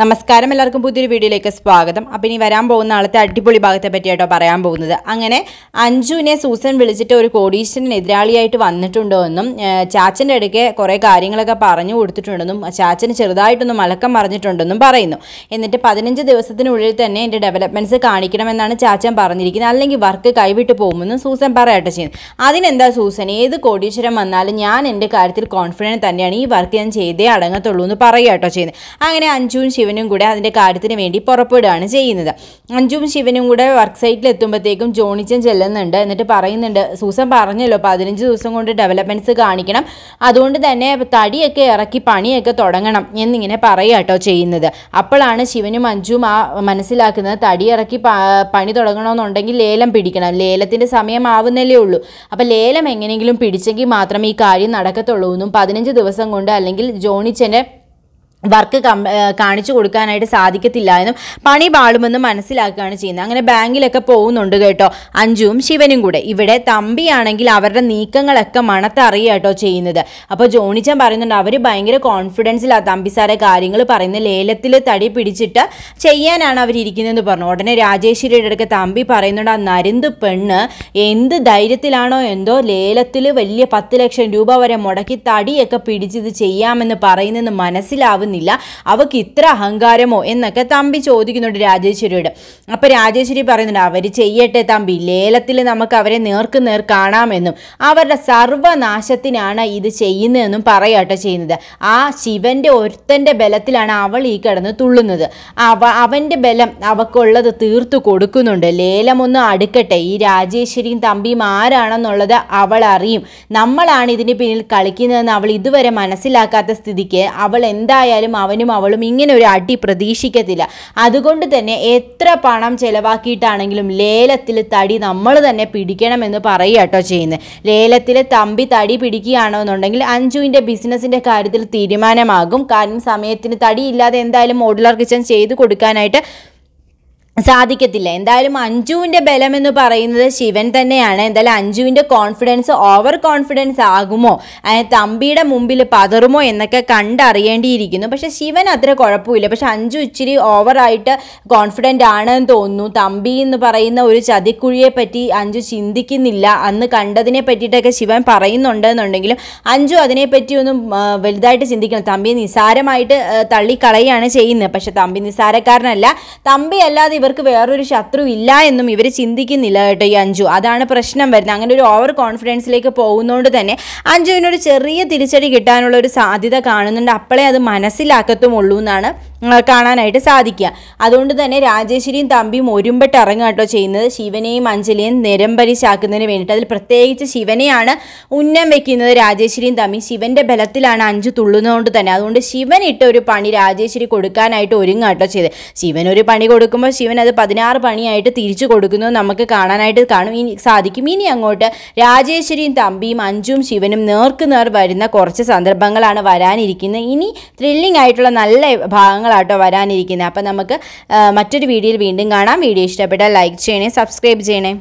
നമസ്കാരം എല്ലാവർക്കും പുതിയൊരു വീഡിയോയിലേക്ക് സ്വാഗതം അപ്പം ഇനി വരാൻ പോകുന്ന ആളത്തെ അടിപൊളി ഭാഗത്തെ പറ്റിയായിട്ടോ പറയാൻ പോകുന്നത് അങ്ങനെ അഞ്ജുവിനെ സൂസൻ വിളിച്ചിട്ട് ഒരു കോടീശ്വരൻ എതിരാളിയായിട്ട് വന്നിട്ടുണ്ടോ എന്നും ചാച്ചൻ്റെ അടുക്കെ കുറേ കാര്യങ്ങളൊക്കെ പറഞ്ഞു കൊടുത്തിട്ടുണ്ടെന്നും ചാച്ചന് ചെറുതായിട്ടൊന്നും മലക്കം പറഞ്ഞിട്ടുണ്ടെന്നും പറയുന്നു എന്നിട്ട് പതിനഞ്ച് ദിവസത്തിനുള്ളിൽ തന്നെ എൻ്റെ ഡെവലപ്മെൻറ്റ്സ് കാണിക്കണമെന്നാണ് ചാച്ചൻ പറഞ്ഞിരിക്കുന്നത് അല്ലെങ്കിൽ വർക്ക് കൈവിട്ട് പോകുമെന്നും സൂസൻ പറയട്ടെ ചെയ്യുന്നു അതിനെന്താ സൂസൻ ഏത് കോടീശ്വരം വന്നാലും ഞാൻ എൻ്റെ കാര്യത്തിൽ കോൺഫിഡൻറ്റ് തന്നെയാണ് ഈ വർക്ക് ഞാൻ ചെയ്തേ അടങ്ങത്തുള്ളൂ എന്ന് കേട്ടോ ചെയ്യുന്നത് അങ്ങനെ അഞ്ജുവും ശിവനും കൂടെ അതിൻ്റെ കാര്യത്തിന് വേണ്ടി പുറപ്പെടുകയാണ് ചെയ്യുന്നത് അഞ്ചും ശിവനും കൂടെ വർക്ക് സൈറ്റിൽ എത്തുമ്പോഴത്തേക്കും ജോണിച്ചൻ ചെല്ലുന്നുണ്ട് എന്നിട്ട് പറയുന്നുണ്ട് സൂസൻ പറഞ്ഞല്ലോ പതിനഞ്ച് ദിവസം കൊണ്ട് ഡെവലപ്മെൻറ്റ്സ് കാണിക്കണം അതുകൊണ്ട് തന്നെ തടിയൊക്കെ ഇറക്കി പണിയൊക്കെ തുടങ്ങണം എന്നിങ്ങനെ പറയാട്ടോ ചെയ്യുന്നത് അപ്പോഴാണ് ശിവനും അഞ്ചും ആ മനസ്സിലാക്കുന്നത് തടി ഇറക്കി പണി തുടങ്ങണമെന്നുണ്ടെങ്കിൽ ലേലം പിടിക്കണം ലേലത്തിൻ്റെ സമയമാവുന്നല്ലേ ഉള്ളൂ അപ്പോൾ ലേലം എങ്ങനെയെങ്കിലും പിടിച്ചെങ്കിൽ മാത്രമേ ഈ കാര്യം നടക്കത്തുള്ളൂ എന്നും പതിനഞ്ച് ദിവസം കൊണ്ട് അല്ലെങ്കിൽ ജോണിച്ചൻ്റെ വർക്ക് കാണിച്ചു കൊടുക്കാനായിട്ട് സാധിക്കത്തില്ല എന്നും പണി പാടുമെന്നും മനസ്സിലാക്കുകയാണ് ചെയ്യുന്നത് അങ്ങനെ ബാങ്കിലൊക്കെ പോകുന്നുണ്ട് കേട്ടോ അഞ്ജുവും ശിവനും കൂടെ ഇവിടെ തമ്പിയാണെങ്കിൽ അവരുടെ നീക്കങ്ങളൊക്കെ മണത്തറിയുക കേട്ടോ ചെയ്യുന്നത് അപ്പോൾ ജോണിച്ചൻ പറയുന്നുണ്ട് അവർ ഭയങ്കര കോൺഫിഡൻസിലാണ് തമ്പി സാറെ കാര്യങ്ങൾ പറയുന്നത് ലേലത്തിൽ തടി പിടിച്ചിട്ട് ചെയ്യാനാണ് അവരിയ്ക്കുന്നതെന്ന് പറഞ്ഞു ഉടനെ രാജേശ്വരിയുടെ അടുക്ക തമ്പി പറയുന്നുണ്ട് ആ നരിന്ത് പെണ്ണ് എന്ത് ധൈര്യത്തിലാണോ എന്തോ ലേലത്തിൽ വലിയ പത്ത് ലക്ഷം രൂപ വരെ മുടക്കി തടിയൊക്കെ പിടിച്ചിത് ചെയ്യാമെന്ന് പറയുന്നതെന്ന് മനസ്സിലാവുന്നില്ല കാണുന്നില്ല അവക്ക് ഇത്ര അഹങ്കാരമോ എന്നൊക്കെ തമ്പി ചോദിക്കുന്നുണ്ട് രാജേശ്വരിയോട് അപ്പോൾ രാജേശ്വരി പറയുന്നുണ്ട് അവർ ചെയ്യട്ടെ തമ്പി ലേലത്തിൽ നമുക്ക് അവരെ നേർക്ക് നേർ കാണാമെന്നും അവരുടെ സർവനാശത്തിനാണ് ഇത് ചെയ്യുന്നതെന്നും പറയാട്ടോ ചെയ്യുന്നത് ആ ശിവൻ്റെ ഒരുത്തൻ്റെ ബലത്തിലാണ് അവൾ ഈ കിടന്ന് തുള്ളുന്നത് അവ അവൻ്റെ ബലം അവക്കുള്ളത് തീർത്തു കൊടുക്കുന്നുണ്ട് ലേലമൊന്നും അടുക്കട്ടെ ഈ രാജേശ്വരിയും തമ്പിയും ആരാണെന്നുള്ളത് അവൾ അറിയും നമ്മളാണ് ഇതിന് പിന്നിൽ കളിക്കുന്നതെന്ന് അവൾ ഇതുവരെ മനസ്സിലാക്കാത്ത സ്ഥിതിക്ക് അവൾ എന്തായാലും ആയാലും അവനും അവളും ഇങ്ങനെ ഒരു അടി പ്രതീക്ഷിക്കത്തില്ല അതുകൊണ്ട് തന്നെ എത്ര പണം ചിലവാക്കിയിട്ടാണെങ്കിലും ലേലത്തിൽ തടി നമ്മൾ തന്നെ പിടിക്കണമെന്ന് പറയുക കേട്ടോ ചെയ്യുന്നത് ലേലത്തിൽ തമ്പി തടി പിടിക്കുകയാണോ എന്നുണ്ടെങ്കിൽ അഞ്ജുവിൻ്റെ ബിസിനസ്സിൻ്റെ കാര്യത്തിൽ തീരുമാനമാകും കാരണം സമയത്തിന് തടി ഇല്ലാതെ എന്തായാലും മോഡുലാർ കിച്ചൺ ചെയ്ത് കൊടുക്കാനായിട്ട് സാധിക്കത്തില്ല എന്തായാലും അഞ്ജുവിൻ്റെ ബലം എന്ന് പറയുന്നത് ശിവൻ തന്നെയാണ് എന്തായാലും അഞ്ജുവിൻ്റെ കോൺഫിഡൻസ് ഓവർ കോൺഫിഡൻസ് ആകുമോ തമ്പിയുടെ മുമ്പിൽ പതറുമോ എന്നൊക്കെ കണ്ടറിയേണ്ടിയിരിക്കുന്നു പക്ഷേ ശിവൻ അത്ര കുഴപ്പമില്ല പക്ഷെ അഞ്ജു ഇച്ചിരി ഓവറായിട്ട് കോൺഫിഡൻ്റ് ആണെന്ന് തോന്നുന്നു തമ്പി എന്ന് പറയുന്ന ഒരു ചതിക്കുഴിയെ പറ്റി അഞ്ജു ചിന്തിക്കുന്നില്ല അന്ന് കണ്ടതിനെ പറ്റിയിട്ടൊക്കെ ശിവൻ പറയുന്നുണ്ടെന്നുണ്ടെങ്കിലും അഞ്ജു അതിനെപ്പറ്റി ഒന്നും വലുതായിട്ട് ചിന്തിക്കണം തമ്പി നിസ്സാരമായിട്ട് തള്ളിക്കളയാണ് ചെയ്യുന്നത് പക്ഷെ തമ്പി നിസ്സാരക്കാരനല്ല തമ്പി അല്ലാതെ ഇവർക്ക് വേറൊരു ശത്രു ഇല്ല എന്നും ഇവർ ചിന്തിക്കുന്നില്ല കേട്ടോ ഈ അഞ്ജു അതാണ് പ്രശ്നം വരുന്നത് അങ്ങനെ ഒരു ഓവർ കോൺഫിഡൻസിലേക്ക് പോകുന്നതുകൊണ്ട് തന്നെ അഞ്ജുവിനൊരു ചെറിയ തിരിച്ചടി കിട്ടാനുള്ള ഒരു സാധ്യത കാണുന്നുണ്ട് അപ്പോഴേ അത് മനസ്സിലാക്കത്തുമുള്ളൂ എന്നാണ് കാണാനായിട്ട് സാധിക്കുക അതുകൊണ്ട് തന്നെ രാജേശ്വരിയും തമ്പിയും ഒരുമ്പെട്ട് ഇറങ്ങുക കേട്ടോ ചെയ്യുന്നത് ശിവനെയും അഞ്ജലിയും നിരമ്പരിശാക്കുന്നതിന് വേണ്ടിയിട്ട് അതിൽ പ്രത്യേകിച്ച് ശിവനെയാണ് ഉന്നം വെക്കുന്നത് രാജേശ്വരിയും തമ്പി ശിവന്റെ ബലത്തിലാണ് അഞ്ചു തുള്ളുന്നതുകൊണ്ട് തന്നെ അതുകൊണ്ട് ശിവൻ ഇട്ട ഒരു പണി രാജേശ്വരി കൊടുക്കാനായിട്ട് ഒരുങ്ങുക കേട്ടോ ചെയ്ത് ശിവൻ ഒരു പണി കൊടുക്കുമ്പോൾ ശിവൻ അത് പതിനാറ് പണിയായിട്ട് തിരിച്ചു കൊടുക്കുന്നു നമുക്ക് കാണാനായിട്ട് കാണും ഇനി സാധിക്കും ഇനി അങ്ങോട്ട് രാജേശ്വരിയും തമ്പിയും അഞ്ചും ശിവനും നേർക്കുനേർ നേർ വരുന്ന കുറച്ച് സന്ദർഭങ്ങളാണ് വരാനിരിക്കുന്നത് ഇനി ത്രില്ലിംഗ് ആയിട്ടുള്ള നല്ല ഭാഗങ്ങൾ സംഭവങ്ങളാട്ടോ വരാനിരിക്കുന്നത് അപ്പോൾ നമുക്ക് മറ്റൊരു വീഡിയോയിൽ വീണ്ടും കാണാം വീഡിയോ ഇഷ്ടപ്പെട്ടാൽ ലൈക്ക് ചെയ്യണേ സബ്സ്ക്രൈബ് ചെയ്യണേ